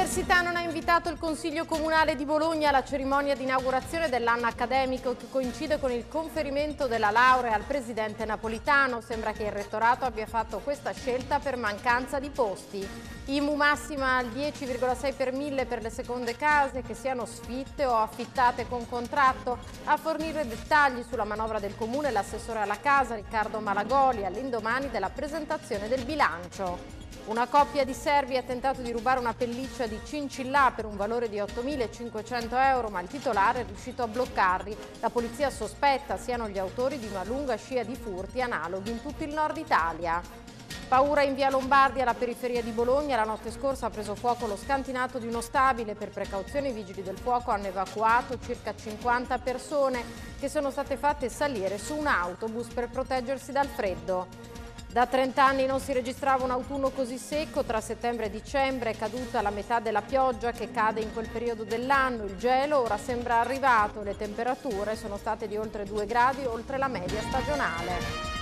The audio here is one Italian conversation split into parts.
L'Università non ha invitato il Consiglio Comunale di Bologna alla cerimonia di inaugurazione dell'anno accademico che coincide con il conferimento della laurea al presidente napolitano. Sembra che il rettorato abbia fatto questa scelta per mancanza di posti. IMU massima al 10,6 per mille per le seconde case che siano sfitte o affittate con contratto. A fornire dettagli sulla manovra del Comune l'assessore alla casa Riccardo Malagoli all'indomani della presentazione del bilancio. Una coppia di servi ha tentato di rubare una pelliccia di cincillà per un valore di 8.500 euro, ma il titolare è riuscito a bloccarli. La polizia sospetta siano gli autori di una lunga scia di furti analoghi in tutto il nord Italia. Paura in via Lombardia, alla periferia di Bologna. La notte scorsa ha preso fuoco lo scantinato di uno stabile. Per precauzione i vigili del fuoco hanno evacuato circa 50 persone che sono state fatte salire su un autobus per proteggersi dal freddo. Da 30 anni non si registrava un autunno così secco, tra settembre e dicembre è caduta la metà della pioggia che cade in quel periodo dell'anno, il gelo ora sembra arrivato, le temperature sono state di oltre 2 gradi oltre la media stagionale.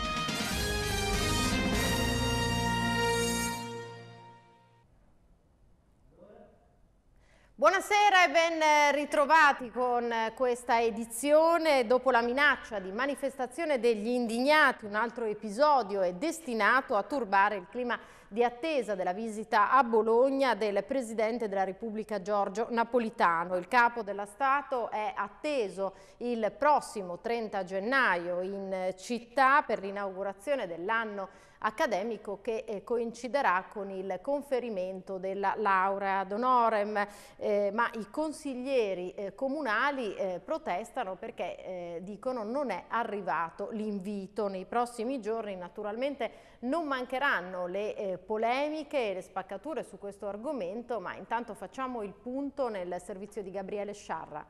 Buonasera e ben eh, ritrovati con eh, questa edizione. Dopo la minaccia di manifestazione degli indignati, un altro episodio è destinato a turbare il clima di attesa della visita a Bologna del Presidente della Repubblica Giorgio Napolitano. Il capo della Stato è atteso il prossimo 30 gennaio in eh, città per l'inaugurazione dell'anno accademico che eh, coinciderà con il conferimento della laurea d'onorem, eh, ma i consiglieri eh, comunali eh, protestano perché eh, dicono non è arrivato l'invito. Nei prossimi giorni naturalmente non mancheranno le eh, polemiche e le spaccature su questo argomento, ma intanto facciamo il punto nel servizio di Gabriele Sciarra.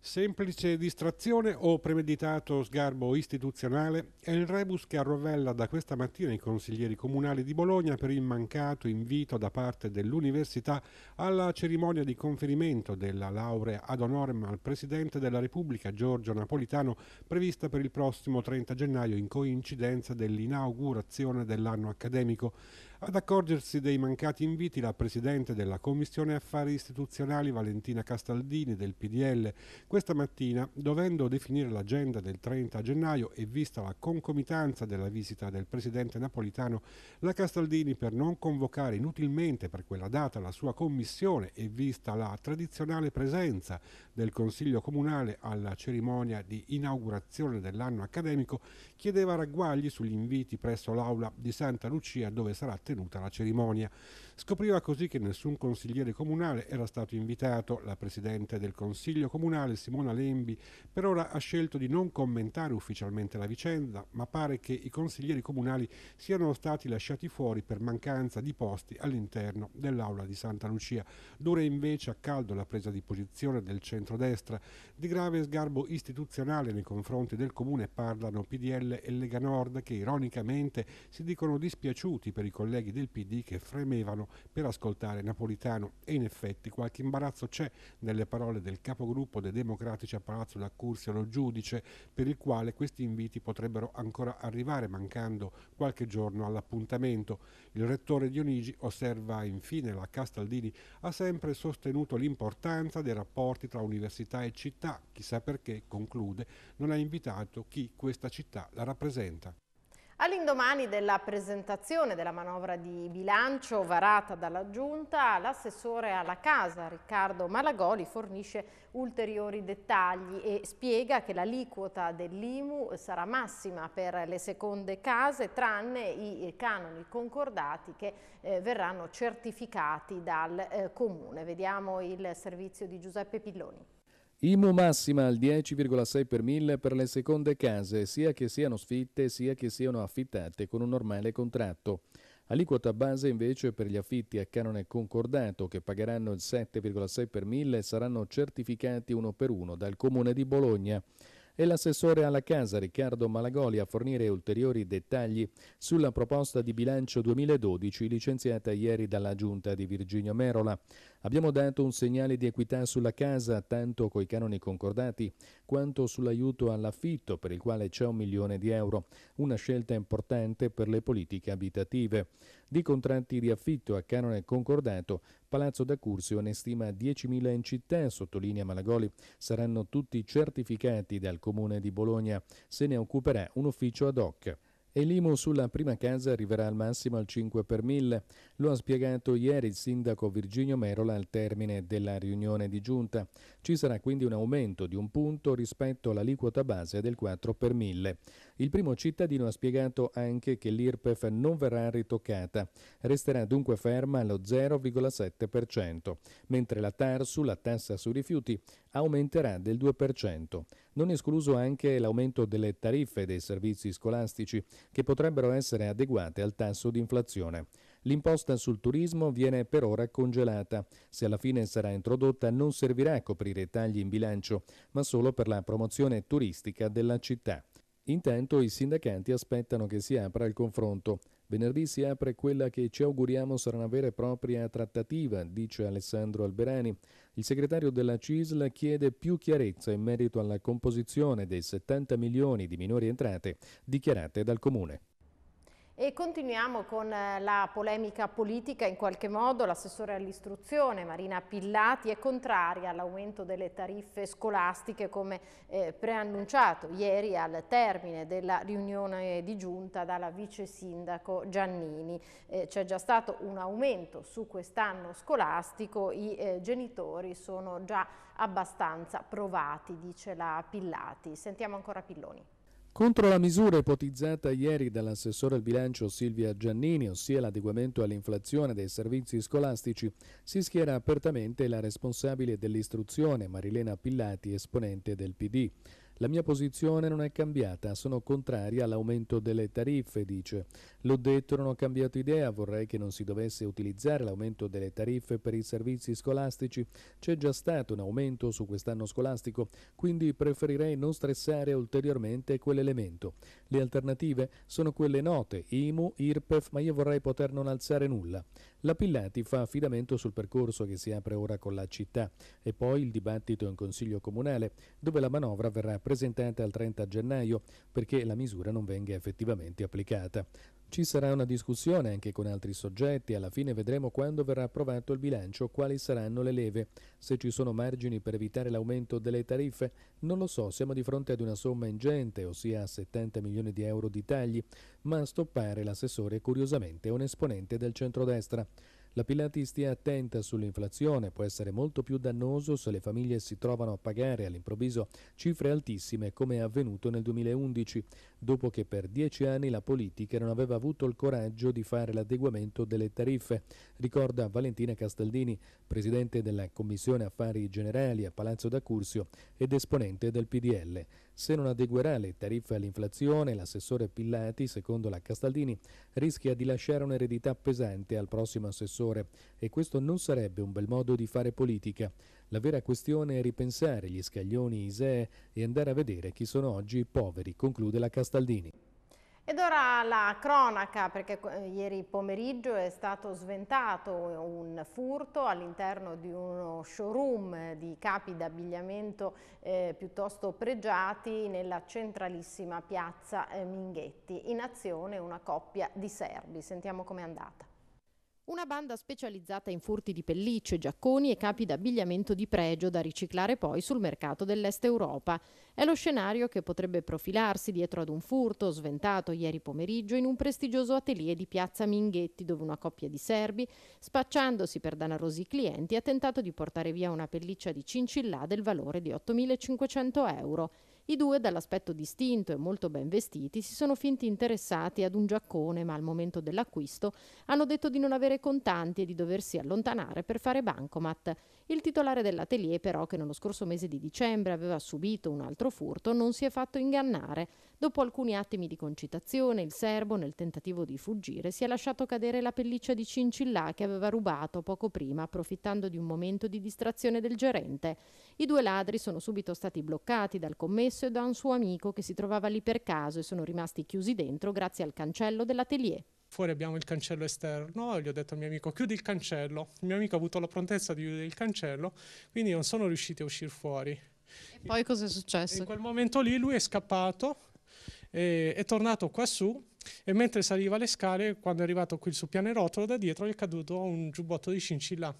Semplice distrazione o premeditato sgarbo istituzionale è il rebus che arrovella da questa mattina i consiglieri comunali di Bologna per il mancato invito da parte dell'Università alla cerimonia di conferimento della laurea ad honorem al Presidente della Repubblica Giorgio Napolitano prevista per il prossimo 30 gennaio in coincidenza dell'inaugurazione dell'anno accademico. Ad accorgersi dei mancati inviti la Presidente della Commissione Affari Istituzionali Valentina Castaldini del PDL questa mattina, dovendo definire l'agenda del 30 gennaio e vista la concomitanza della visita del Presidente napolitano, la Castaldini per non convocare inutilmente per quella data la sua Commissione e vista la tradizionale presenza del Consiglio Comunale alla cerimonia di inaugurazione dell'anno accademico, chiedeva ragguagli sugli inviti presso l'aula di Santa Lucia dove sarà tenuta la cerimonia. Scopriva così che nessun consigliere comunale era stato invitato. La presidente del Consiglio comunale, Simona Lembi, per ora ha scelto di non commentare ufficialmente la vicenda, ma pare che i consiglieri comunali siano stati lasciati fuori per mancanza di posti all'interno dell'aula di Santa Lucia. Dura invece a caldo la presa di posizione del centrodestra. Di grave sgarbo istituzionale nei confronti del comune parlano PDL PDL e Lega Nord che ironicamente si dicono dispiaciuti per i colleghi del PD che fremevano per ascoltare Napolitano e in effetti qualche imbarazzo c'è nelle parole del capogruppo dei democratici a Palazzo d'Accursio Giudice per il quale questi inviti potrebbero ancora arrivare mancando qualche giorno all'appuntamento. Il rettore Dionigi osserva infine la Castaldini ha sempre sostenuto l'importanza dei rapporti tra università e città, chissà perché, conclude, non ha invitato chi questa città rappresenta. All'indomani della presentazione della manovra di bilancio varata dalla Giunta, l'assessore alla Casa Riccardo Malagoli fornisce ulteriori dettagli e spiega che l'aliquota dell'IMU sarà massima per le seconde case tranne i canoni concordati che eh, verranno certificati dal eh, Comune. Vediamo il servizio di Giuseppe Pilloni. IMU massima al 10,6 per 1000 per le seconde case, sia che siano sfitte sia che siano affittate con un normale contratto. Aliquota base invece per gli affitti a canone concordato che pagheranno il 7,6 per 1000 saranno certificati uno per uno dal Comune di Bologna. È l'assessore alla casa Riccardo Malagoli a fornire ulteriori dettagli sulla proposta di bilancio 2012 licenziata ieri dalla Giunta di Virginia Merola. Abbiamo dato un segnale di equità sulla casa, tanto coi canoni concordati quanto sull'aiuto all'affitto, per il quale c'è un milione di euro, una scelta importante per le politiche abitative. Di contratti di affitto a canone concordato, Palazzo da Curzio ne stima 10.000 in città, sottolinea Malagoli, saranno tutti certificati dal Comune di Bologna, se ne occuperà un ufficio ad hoc e l'IMU sulla prima casa arriverà al massimo al 5 per 1000. Lo ha spiegato ieri il sindaco Virginio Merola al termine della riunione di giunta. Ci sarà quindi un aumento di un punto rispetto all'aliquota base del 4 per 1000. Il primo cittadino ha spiegato anche che l'IRPEF non verrà ritoccata, resterà dunque ferma allo 0,7%, mentre la TARSU, la tassa sui rifiuti, aumenterà del 2%, non escluso anche l'aumento delle tariffe dei servizi scolastici che potrebbero essere adeguate al tasso di inflazione. L'imposta sul turismo viene per ora congelata. Se alla fine sarà introdotta non servirà a coprire tagli in bilancio, ma solo per la promozione turistica della città. Intanto i sindacanti aspettano che si apra il confronto. Venerdì si apre quella che ci auguriamo sarà una vera e propria trattativa, dice Alessandro Alberani. Il segretario della CISL chiede più chiarezza in merito alla composizione dei 70 milioni di minori entrate dichiarate dal Comune. E continuiamo con eh, la polemica politica, in qualche modo l'assessore all'istruzione Marina Pillati è contraria all'aumento delle tariffe scolastiche come eh, preannunciato ieri al termine della riunione di giunta dalla vice sindaco Giannini. Eh, C'è già stato un aumento su quest'anno scolastico, i eh, genitori sono già abbastanza provati, dice la Pillati. Sentiamo ancora Pilloni. Contro la misura ipotizzata ieri dall'assessore al bilancio Silvia Giannini, ossia l'adeguamento all'inflazione dei servizi scolastici, si schiera apertamente la responsabile dell'istruzione Marilena Pillati, esponente del PD. La mia posizione non è cambiata, sono contraria all'aumento delle tariffe, dice. L'ho detto, non ho cambiato idea, vorrei che non si dovesse utilizzare l'aumento delle tariffe per i servizi scolastici. C'è già stato un aumento su quest'anno scolastico, quindi preferirei non stressare ulteriormente quell'elemento. Le alternative sono quelle note, IMU, IRPEF, ma io vorrei poter non alzare nulla. La Pillati fa affidamento sul percorso che si apre ora con la città e poi il dibattito in Consiglio Comunale, dove la manovra verrà presentata presentata al 30 gennaio perché la misura non venga effettivamente applicata. Ci sarà una discussione anche con altri soggetti, alla fine vedremo quando verrà approvato il bilancio quali saranno le leve. Se ci sono margini per evitare l'aumento delle tariffe, non lo so, siamo di fronte ad una somma ingente, ossia 70 milioni di euro di tagli, ma a stoppare l'assessore curiosamente è un esponente del centrodestra. La Pilati stia attenta sull'inflazione, può essere molto più dannoso se le famiglie si trovano a pagare all'improvviso cifre altissime come è avvenuto nel 2011, dopo che per dieci anni la politica non aveva avuto il coraggio di fare l'adeguamento delle tariffe, ricorda Valentina Castaldini, presidente della Commissione Affari Generali a Palazzo da Cursio ed esponente del PDL. Se non adeguerà le tariffe all'inflazione, l'assessore Pillati, secondo la Castaldini, rischia di lasciare un'eredità pesante al prossimo assessore e questo non sarebbe un bel modo di fare politica. La vera questione è ripensare gli scaglioni ISEE e andare a vedere chi sono oggi i poveri, conclude la Castaldini. Ed ora la cronaca, perché ieri pomeriggio è stato sventato un furto all'interno di uno showroom di capi d'abbigliamento eh, piuttosto pregiati nella centralissima piazza eh, Minghetti. In azione una coppia di serbi. Sentiamo com'è andata. Una banda specializzata in furti di pellicce, giacconi e capi d'abbigliamento di pregio da riciclare poi sul mercato dell'Est Europa. È lo scenario che potrebbe profilarsi dietro ad un furto sventato ieri pomeriggio in un prestigioso atelier di Piazza Minghetti dove una coppia di serbi, spacciandosi per danarosi clienti, ha tentato di portare via una pelliccia di cincillà del valore di 8.500 euro. I due, dall'aspetto distinto e molto ben vestiti, si sono finti interessati ad un giaccone, ma al momento dell'acquisto hanno detto di non avere contanti e di doversi allontanare per fare bancomat. Il titolare dell'atelier però, che nello scorso mese di dicembre aveva subito un altro furto, non si è fatto ingannare. Dopo alcuni attimi di concitazione, il serbo, nel tentativo di fuggire, si è lasciato cadere la pelliccia di cincillà che aveva rubato poco prima, approfittando di un momento di distrazione del gerente. I due ladri sono subito stati bloccati dal commesso e da un suo amico che si trovava lì per caso e sono rimasti chiusi dentro grazie al cancello dell'atelier fuori abbiamo il cancello esterno, gli ho detto al mio amico chiudi il cancello, il mio amico ha avuto la prontezza di chiudere il cancello, quindi non sono riusciti a uscire fuori. E poi cosa è successo? In quel momento lì lui è scappato, è tornato qua su e mentre saliva le scale, quando è arrivato qui sul pianerottolo da dietro, gli è caduto un giubbotto di cincilla.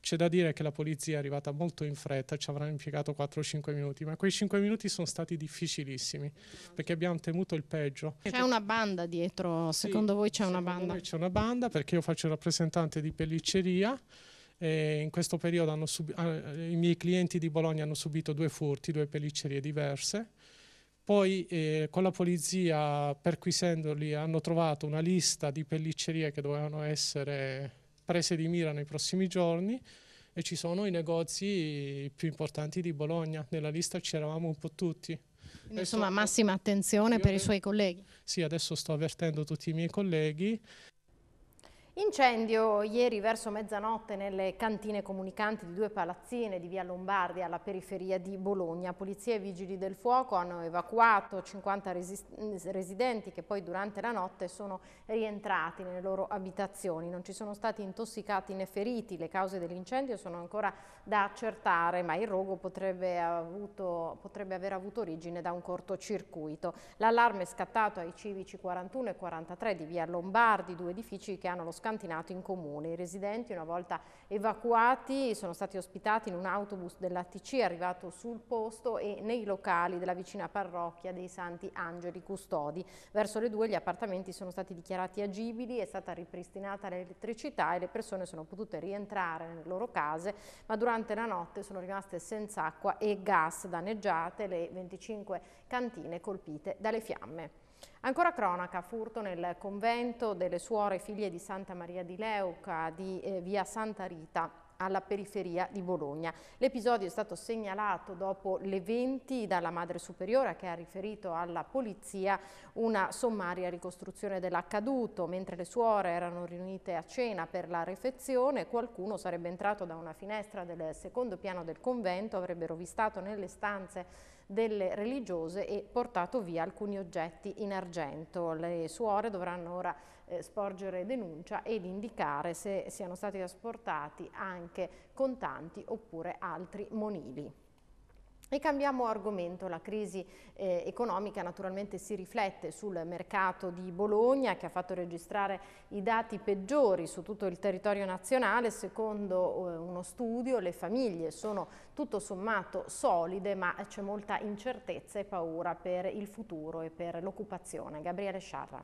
C'è da dire che la polizia è arrivata molto in fretta, ci avranno impiegato 4-5 minuti, ma quei 5 minuti sono stati difficilissimi perché abbiamo temuto il peggio. C'è una banda dietro, secondo sì, voi c'è una banda? C'è una banda perché io faccio il rappresentante di pellicceria. E in questo periodo ah, i miei clienti di Bologna hanno subito due furti, due pelliccerie diverse poi eh, con la polizia, perquisendoli, hanno trovato una lista di pelliccerie che dovevano essere prese di mira nei prossimi giorni e ci sono i negozi più importanti di Bologna. Nella lista c'eravamo un po' tutti. Quindi, insomma, massima attenzione per i suoi colleghi. Sì, adesso sto avvertendo tutti i miei colleghi. Incendio ieri verso mezzanotte nelle cantine comunicanti di due palazzine di via Lombardia alla periferia di Bologna. Polizia e vigili del fuoco hanno evacuato 50 residenti che poi durante la notte sono rientrati nelle loro abitazioni. Non ci sono stati intossicati né feriti. Le cause dell'incendio sono ancora da accertare, ma il rogo potrebbe, avuto, potrebbe aver avuto origine da un cortocircuito. L'allarme è scattato ai civici 41 e 43 di via Lombardi, due edifici che hanno lo scantinato in comune. I residenti, una volta evacuati, sono stati ospitati in un autobus dell'ATC arrivato sul posto e nei locali della vicina parrocchia dei Santi Angeli Custodi. Verso le due gli appartamenti sono stati dichiarati agibili, è stata ripristinata l'elettricità e le persone sono potute rientrare nelle loro case, ma durante durante la notte sono rimaste senza acqua e gas danneggiate le 25 cantine colpite dalle fiamme. Ancora cronaca, furto nel convento delle suore figlie di Santa Maria di Leuca di eh, via Santa Rita alla periferia di Bologna. L'episodio è stato segnalato dopo le 20 dalla madre superiore che ha riferito alla polizia una sommaria ricostruzione dell'accaduto. Mentre le suore erano riunite a cena per la refezione, qualcuno sarebbe entrato da una finestra del secondo piano del convento, avrebbero vistato nelle stanze delle religiose e portato via alcuni oggetti in argento. Le suore dovranno ora eh, sporgere denuncia ed indicare se siano stati asportati anche contanti oppure altri monili. E cambiamo argomento, la crisi eh, economica naturalmente si riflette sul mercato di Bologna che ha fatto registrare i dati peggiori su tutto il territorio nazionale, secondo eh, uno studio le famiglie sono tutto sommato solide ma c'è molta incertezza e paura per il futuro e per l'occupazione. Gabriele Sciarra.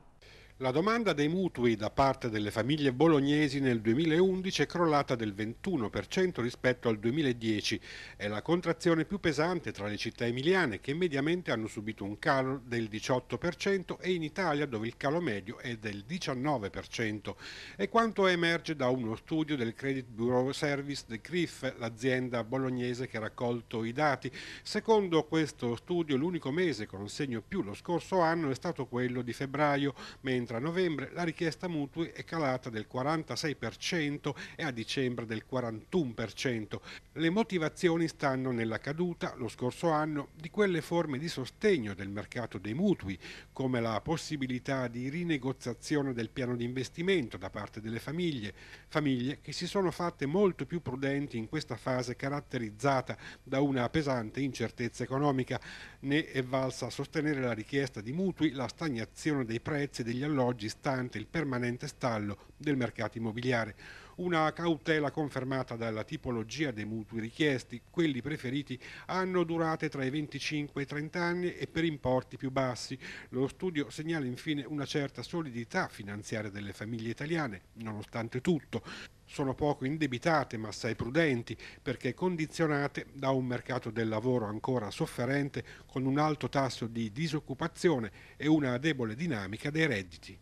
La domanda dei mutui da parte delle famiglie bolognesi nel 2011 è crollata del 21% rispetto al 2010. È la contrazione più pesante tra le città emiliane che mediamente hanno subito un calo del 18% e in Italia dove il calo medio è del 19%. È quanto emerge da uno studio del Credit Bureau Service de CRIF, l'azienda bolognese che ha raccolto i dati. Secondo questo studio l'unico mese con segno più lo scorso anno è stato quello di febbraio, mentre mentre a novembre la richiesta mutui è calata del 46% e a dicembre del 41%. Le motivazioni stanno nella caduta, lo scorso anno, di quelle forme di sostegno del mercato dei mutui, come la possibilità di rinegoziazione del piano di investimento da parte delle famiglie, famiglie che si sono fatte molto più prudenti in questa fase caratterizzata da una pesante incertezza economica. Ne è valsa a sostenere la richiesta di mutui la stagnazione dei prezzi degli alloggi alloggi stante il permanente stallo del mercato immobiliare una cautela confermata dalla tipologia dei mutui richiesti, quelli preferiti hanno durate tra i 25 e i 30 anni e per importi più bassi. Lo studio segnala infine una certa solidità finanziaria delle famiglie italiane, nonostante tutto sono poco indebitate ma assai prudenti perché condizionate da un mercato del lavoro ancora sofferente con un alto tasso di disoccupazione e una debole dinamica dei redditi.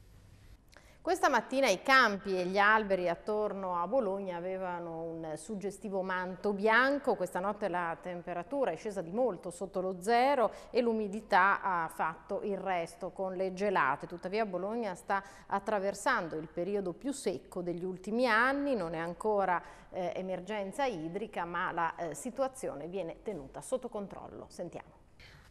Questa mattina i campi e gli alberi attorno a Bologna avevano un suggestivo manto bianco, questa notte la temperatura è scesa di molto sotto lo zero e l'umidità ha fatto il resto con le gelate, tuttavia Bologna sta attraversando il periodo più secco degli ultimi anni, non è ancora eh, emergenza idrica ma la eh, situazione viene tenuta sotto controllo. Sentiamo.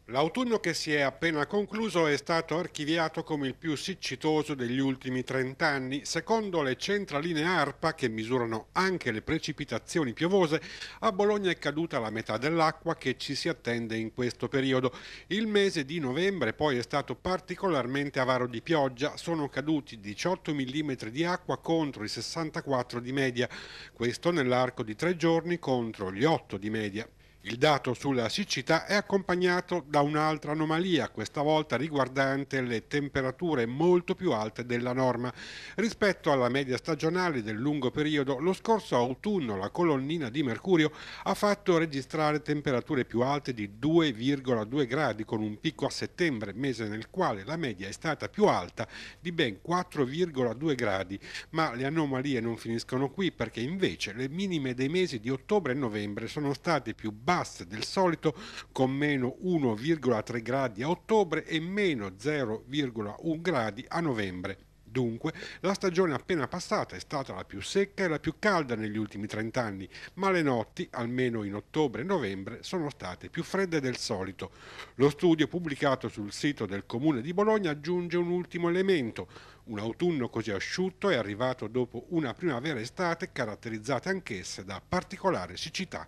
L'autunno che si è appena concluso è stato archiviato come il più siccitoso degli ultimi 30 anni. Secondo le centraline ARPA, che misurano anche le precipitazioni piovose, a Bologna è caduta la metà dell'acqua che ci si attende in questo periodo. Il mese di novembre poi è stato particolarmente avaro di pioggia, sono caduti 18 mm di acqua contro i 64 di media, questo nell'arco di tre giorni contro gli 8 di media. Il dato sulla siccità è accompagnato da un'altra anomalia, questa volta riguardante le temperature molto più alte della norma. Rispetto alla media stagionale del lungo periodo, lo scorso autunno la colonnina di mercurio ha fatto registrare temperature più alte di 2,2 gradi, con un picco a settembre, mese nel quale la media è stata più alta di ben 4,2 gradi. Ma le anomalie non finiscono qui perché invece le minime dei mesi di ottobre e novembre sono state più basse basse del solito con meno 1,3 gradi a ottobre e meno 0,1 gradi a novembre. Dunque, la stagione appena passata è stata la più secca e la più calda negli ultimi 30 anni, ma le notti, almeno in ottobre e novembre, sono state più fredde del solito. Lo studio pubblicato sul sito del Comune di Bologna aggiunge un ultimo elemento. Un autunno così asciutto è arrivato dopo una primavera estate caratterizzata anch'essa da particolare siccità.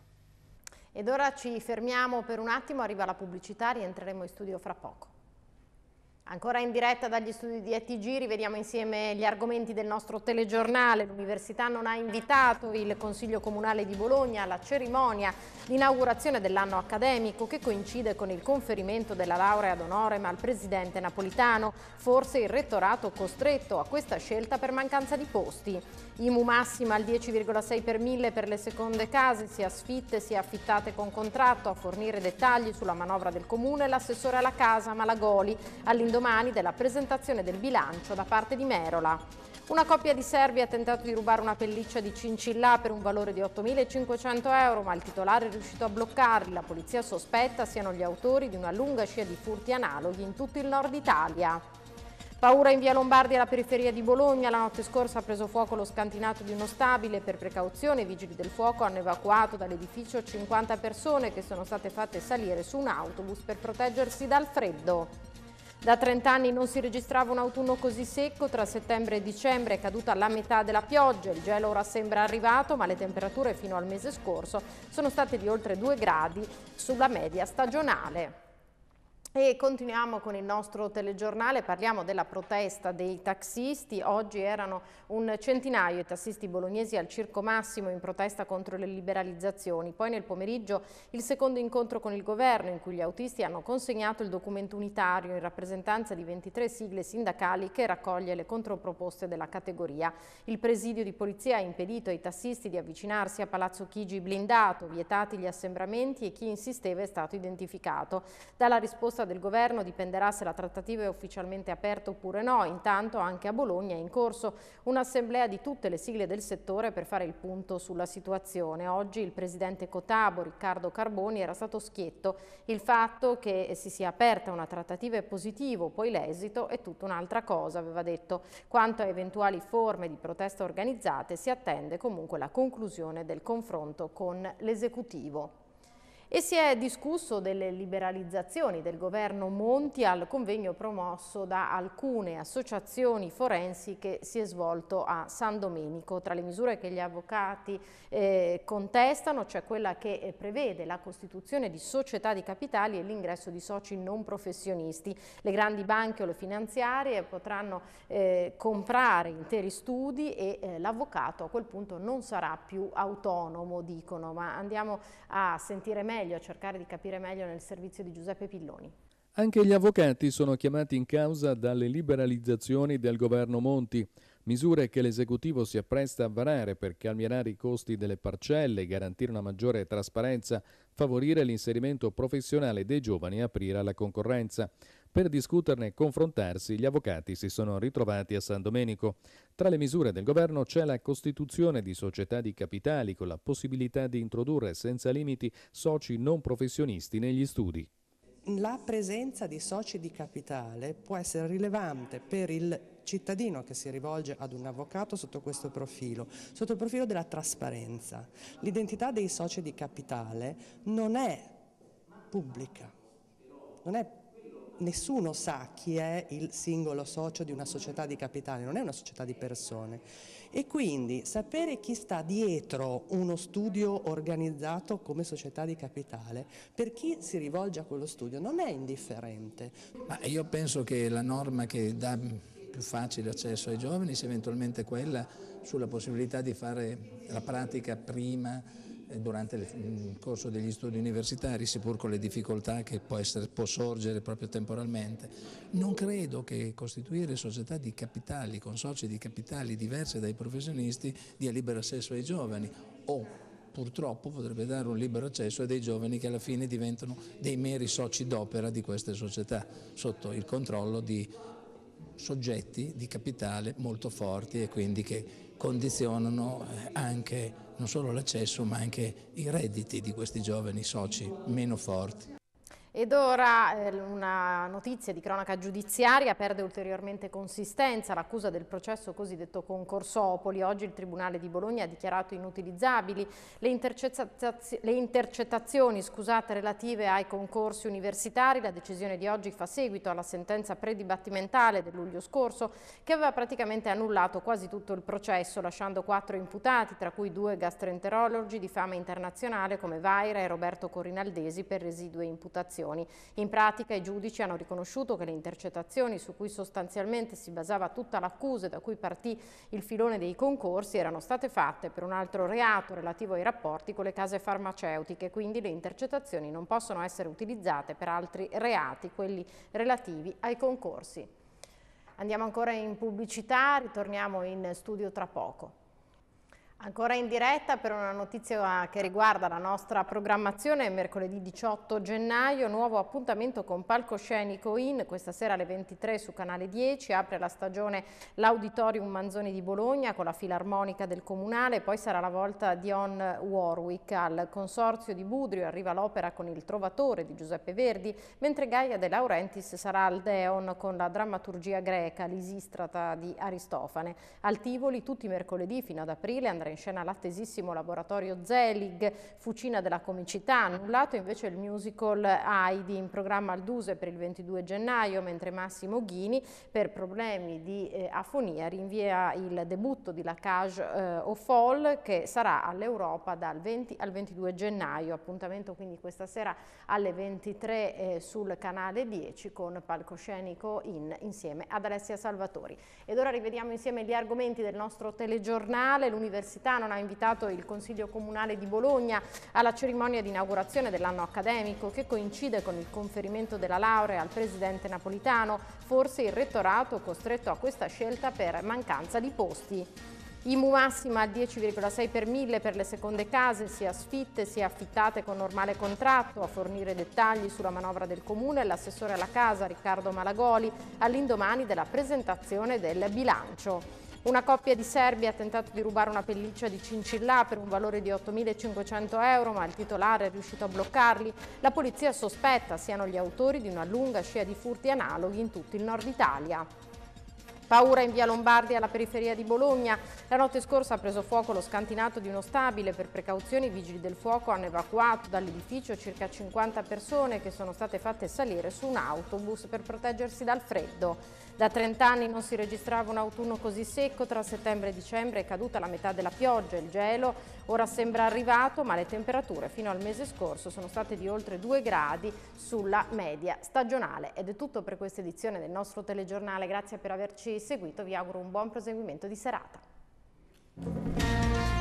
Ed ora ci fermiamo per un attimo, arriva la pubblicità, rientreremo in studio fra poco. Ancora in diretta dagli studi di ETG rivediamo insieme gli argomenti del nostro telegiornale. L'Università non ha invitato il Consiglio Comunale di Bologna alla cerimonia di dell'anno accademico che coincide con il conferimento della laurea d'onore al presidente napolitano. Forse il rettorato costretto a questa scelta per mancanza di posti. IMU massima al 10,6 per mille per le seconde case, sia sfitte sia affittate con contratto. A fornire dettagli sulla manovra del Comune l'assessore alla casa Malagoli all'indomani domani della presentazione del bilancio da parte di Merola. Una coppia di servi ha tentato di rubare una pelliccia di cincillà per un valore di 8.500 euro, ma il titolare è riuscito a bloccarli. La polizia sospetta siano gli autori di una lunga scia di furti analoghi in tutto il nord Italia. Paura in via Lombardia alla periferia di Bologna. La notte scorsa ha preso fuoco lo scantinato di uno stabile. Per precauzione i vigili del fuoco hanno evacuato dall'edificio 50 persone che sono state fatte salire su un autobus per proteggersi dal freddo. Da 30 anni non si registrava un autunno così secco, tra settembre e dicembre è caduta la metà della pioggia, il gelo ora sembra arrivato ma le temperature fino al mese scorso sono state di oltre 2 gradi sulla media stagionale. E continuiamo con il nostro telegiornale, parliamo della protesta dei taxisti. Oggi erano un centinaio i tassisti bolognesi al Circo Massimo in protesta contro le liberalizzazioni. Poi nel pomeriggio il secondo incontro con il governo in cui gli autisti hanno consegnato il documento unitario in rappresentanza di 23 sigle sindacali che raccoglie le controproposte della categoria. Il presidio di polizia ha impedito ai tassisti di avvicinarsi a Palazzo Chigi blindato, vietati gli assembramenti e chi insisteva è stato identificato. Dalla risposta del governo dipenderà se la trattativa è ufficialmente aperta oppure no. Intanto anche a Bologna è in corso un'assemblea di tutte le sigle del settore per fare il punto sulla situazione. Oggi il presidente Cotabo, Riccardo Carboni, era stato schietto. Il fatto che si sia aperta una trattativa è positivo, poi l'esito è tutta un'altra cosa, aveva detto. Quanto a eventuali forme di protesta organizzate si attende comunque la conclusione del confronto con l'esecutivo. E si è discusso delle liberalizzazioni del governo Monti al convegno promosso da alcune associazioni forensi che si è svolto a San Domenico. Tra le misure che gli avvocati eh, contestano c'è cioè quella che eh, prevede la costituzione di società di capitali e l'ingresso di soci non professionisti. Le grandi banche o le finanziarie potranno eh, comprare interi studi e eh, l'avvocato a quel punto non sarà più autonomo, dicono. Ma andiamo a sentire meglio meglio, a cercare di capire meglio nel servizio di Giuseppe Pilloni. Anche gli avvocati sono chiamati in causa dalle liberalizzazioni del governo Monti, misure che l'esecutivo si appresta a varare per calmierare i costi delle parcelle, garantire una maggiore trasparenza, favorire l'inserimento professionale dei giovani e aprire alla concorrenza. Per discuterne e confrontarsi, gli avvocati si sono ritrovati a San Domenico. Tra le misure del governo c'è la costituzione di società di capitali con la possibilità di introdurre senza limiti soci non professionisti negli studi. La presenza di soci di capitale può essere rilevante per il cittadino che si rivolge ad un avvocato sotto questo profilo, sotto il profilo della trasparenza. L'identità dei soci di capitale non è pubblica, non è pubblica nessuno sa chi è il singolo socio di una società di capitale, non è una società di persone e quindi sapere chi sta dietro uno studio organizzato come società di capitale, per chi si rivolge a quello studio non è indifferente. Ma io penso che la norma che dà più facile accesso ai giovani sia eventualmente quella sulla possibilità di fare la pratica prima eh, durante mm, il corso degli studi universitari, seppur con le difficoltà che può, essere, può, sorgere proprio temporalmente. Non credo che costituire società di capitali, consorci di capitali diverse dai professionisti dia libero accesso ai giovani o purtroppo potrebbe dare un libero accesso a dei giovani che alla fine diventano dei meri soci d'opera di queste società sotto il controllo di soggetti di capitale molto forti e quindi che condizionano eh, anche non solo l'accesso ma anche i redditi di questi giovani soci meno forti. Ed ora eh, una notizia di cronaca giudiziaria perde ulteriormente consistenza l'accusa del processo cosiddetto concorsopoli. Oggi il Tribunale di Bologna ha dichiarato inutilizzabili le, le intercettazioni scusate, relative ai concorsi universitari. La decisione di oggi fa seguito alla sentenza predibattimentale del luglio scorso che aveva praticamente annullato quasi tutto il processo lasciando quattro imputati tra cui due gastroenterologi di fama internazionale come Vaira e Roberto Corinaldesi per residue imputazioni intercettazioni. In pratica i giudici hanno riconosciuto che le intercettazioni su cui sostanzialmente si basava tutta l'accusa e da cui partì il filone dei concorsi erano state fatte per un altro reato relativo ai rapporti con le case farmaceutiche, quindi le intercettazioni non possono essere utilizzate per altri reati, quelli relativi ai concorsi. Andiamo ancora in pubblicità, ritorniamo in studio tra poco. Ancora in diretta per una notizia che riguarda la nostra programmazione, mercoledì 18 gennaio, nuovo appuntamento con Palcoscenico In, questa sera alle 23 su Canale 10, apre la stagione l'Auditorium Manzoni di Bologna con la Filarmonica del Comunale, poi sarà la volta di On Warwick, al Consorzio di Budrio arriva l'opera con Il Trovatore di Giuseppe Verdi, mentre Gaia De Laurentiis sarà al Deon con la drammaturgia greca, l'Isistrata di Aristofane. Al Tivoli tutti i mercoledì fino ad aprile andrà in in scena l'attesissimo laboratorio Zelig, Fucina della comicità, annullato invece il musical Heidi in programma al Duse per il 22 gennaio, mentre Massimo Ghini per problemi di eh, afonia rinvia il debutto di La Cage eh, au Fall che sarà all'Europa dal 20 al 22 gennaio, appuntamento quindi questa sera alle 23 eh, sul canale 10 con Palcoscenico in insieme ad Alessia Salvatori. Ed ora rivediamo insieme gli argomenti del nostro telegiornale, l'Università l'università non ha invitato il Consiglio Comunale di Bologna alla cerimonia di inaugurazione dell'anno accademico che coincide con il conferimento della laurea al presidente napolitano, forse il rettorato costretto a questa scelta per mancanza di posti. IMU massima al 10,6 per mille per le seconde case, sia sfitte sia affittate con normale contratto. A fornire dettagli sulla manovra del Comune l'assessore alla casa Riccardo Malagoli all'indomani della presentazione del bilancio. Una coppia di serbi ha tentato di rubare una pelliccia di cincillà per un valore di 8.500 euro, ma il titolare è riuscito a bloccarli. La polizia sospetta siano gli autori di una lunga scia di furti analoghi in tutto il nord Italia. Paura in via Lombardia alla periferia di Bologna. La notte scorsa ha preso fuoco lo scantinato di uno stabile. Per precauzione i vigili del fuoco hanno evacuato dall'edificio circa 50 persone che sono state fatte salire su un autobus per proteggersi dal freddo. Da 30 anni non si registrava un autunno così secco, tra settembre e dicembre è caduta la metà della pioggia, il gelo ora sembra arrivato, ma le temperature fino al mese scorso sono state di oltre 2 gradi sulla media stagionale. Ed è tutto per questa edizione del nostro telegiornale, grazie per averci seguito, vi auguro un buon proseguimento di serata.